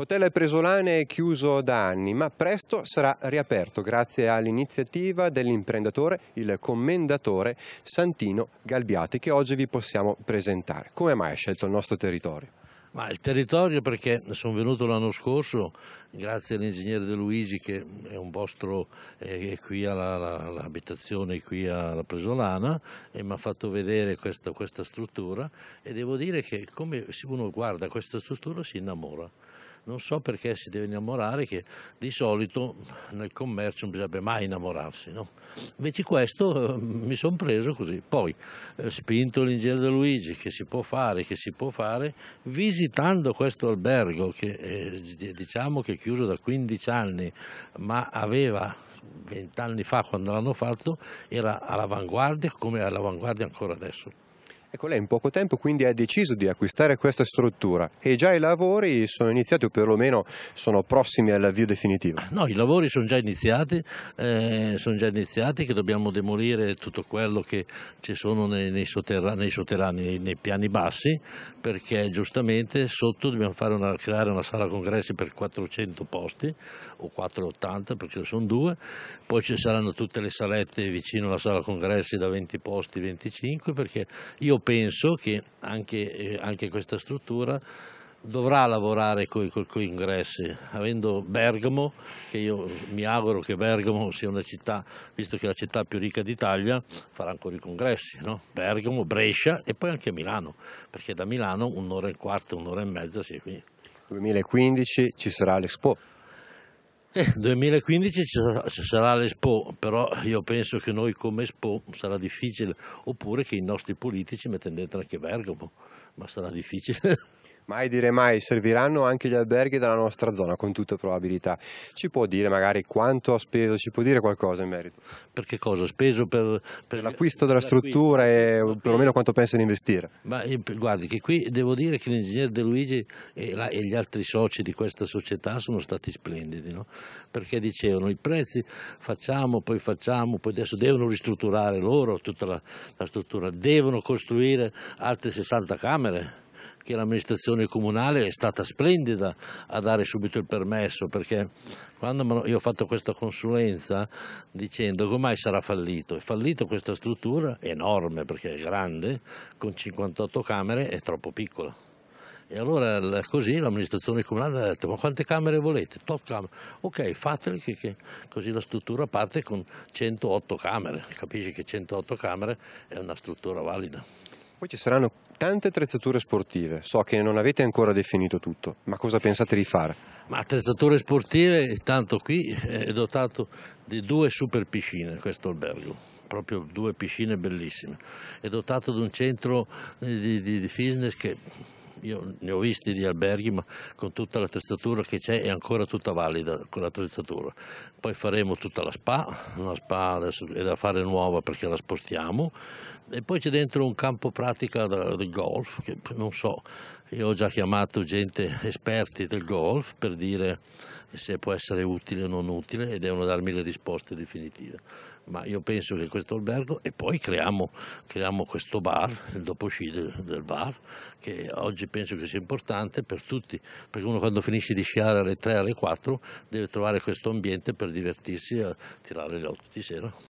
L'hotel Presolane è chiuso da anni, ma presto sarà riaperto grazie all'iniziativa dell'imprenditore, il commendatore Santino Galbiati, che oggi vi possiamo presentare. Come mai ha scelto il nostro territorio? Ma il territorio perché sono venuto l'anno scorso grazie all'ingegnere De Luigi che è un vostro eh, è qui all'abitazione qui alla Presolana e mi ha fatto vedere questa, questa struttura e devo dire che come uno guarda questa struttura si innamora non so perché si deve innamorare, che di solito nel commercio non bisognerebbe mai innamorarsi. No? Invece questo eh, mi sono preso così. Poi, eh, spinto l'Ingelo di Luigi, che si può fare, che si può fare, visitando questo albergo, che eh, diciamo che è chiuso da 15 anni, ma aveva 20 anni fa quando l'hanno fatto, era all'avanguardia come è all'avanguardia ancora adesso. Ecco, lei in poco tempo quindi ha deciso di acquistare questa struttura e già i lavori sono iniziati o perlomeno sono prossimi all'avvio definitivo? Ah, no, i lavori sono già iniziati, eh, sono già iniziati che dobbiamo demolire tutto quello che ci sono nei, nei sotterranei, nei, nei piani bassi perché giustamente sotto dobbiamo una, creare una sala congressi per 400 posti o 480 perché sono due, poi ci saranno tutte le salette vicino alla sala congressi da 20 posti, 25 perché io penso che anche, eh, anche questa struttura dovrà lavorare con i congressi, avendo Bergamo, che io mi auguro che Bergamo sia una città, visto che è la città più ricca d'Italia, farà ancora i congressi, no? Bergamo, Brescia e poi anche Milano, perché da Milano un'ora e un quarto, un'ora e mezza si è qui. 2015 ci sarà l'Expo. Eh, 2015 ci sarà l'Expo, però io penso che noi come Expo sarà difficile, oppure che i nostri politici mettano dentro anche Bergamo, ma sarà difficile. Mai dire mai, serviranno anche gli alberghi della nostra zona con tutta probabilità. Ci può dire magari quanto ha speso, ci può dire qualcosa in merito? Perché cosa? Speso per, per l'acquisto della struttura e perlomeno quanto pensa di investire? Ma eh, guardi che qui devo dire che l'ingegnere De Luigi e, la, e gli altri soci di questa società sono stati splendidi, no? perché dicevano i prezzi facciamo, poi facciamo, poi adesso devono ristrutturare loro tutta la, la struttura, devono costruire altre 60 camere che l'amministrazione comunale è stata splendida a dare subito il permesso perché quando io ho fatto questa consulenza dicendo come mai sarà fallito, è fallito questa struttura enorme perché è grande, con 58 camere è troppo piccola. E allora così l'amministrazione comunale ha detto ma quante camere volete? Top camere. Ok, fatele che, che, così la struttura parte con 108 camere. Capisci che 108 camere è una struttura valida. Poi ci saranno tante attrezzature sportive, so che non avete ancora definito tutto, ma cosa pensate di fare? Ma attrezzature sportive, intanto qui eh, è dotato di due super piscine questo albergo, proprio due piscine bellissime, è dotato di un centro eh, di, di, di fitness che io ne ho visti di alberghi, ma con tutta l'attrezzatura che c'è è ancora tutta valida quell'attrezzatura. Poi faremo tutta la spa, la spa adesso è da fare nuova perché la spostiamo. E poi c'è dentro un campo pratica del golf, che non so, io ho già chiamato gente esperti del golf per dire se può essere utile o non utile e devono darmi le risposte definitive ma io penso che questo albergo e poi creiamo, creiamo questo bar, il dopo sci del, del, bar, che oggi penso che sia importante per tutti, perché uno quando finisce di sciare alle 3, alle 4 deve trovare questo ambiente per divertirsi a tirare le 8 di sera.